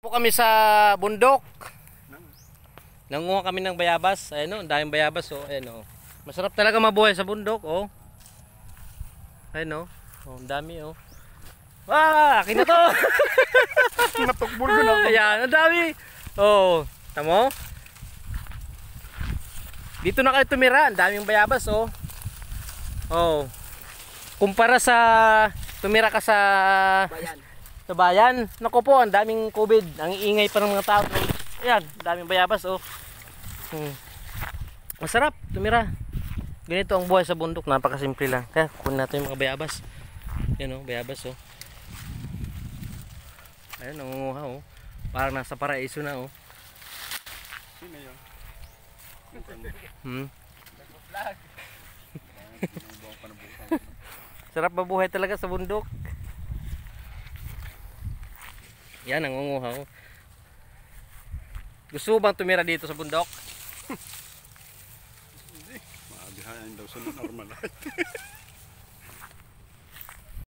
Po kami sa bundok. Nanguha kami ng bayabas. Ayan o, oh, ang bayabas oh. Ayan o. Oh. Masarap talaga mabuhay sa bundok oh. Ayan o. Oh, oh dami oh. Wah, akin to. Natukbol ko na. Ayan, ang dami. Oh, tamo? Dito na kayo tumira. Ang daming bayabas oh. Oh. Kumpara sa tumira ka sa... Bayan sa bayan. Naku po, ang daming COVID. Ang iingay pa ng mga tao. Ayan, daming bayabas oh. Hmm. Masarap tumira. Ganito ang buhay sa bundok, napakasimple lang. Kaya kunin natin yung mga bayabas. Yan oh, bayabas oh. Ayun, nangunguha oh. Parang nasa paraiso na oh. Sino yun? hmm. Sarap mabuhay talaga sa bundok. Yan, nangunguhaw. Gusto bang tumira dito sa bundok? Maabihayan daw sa normal.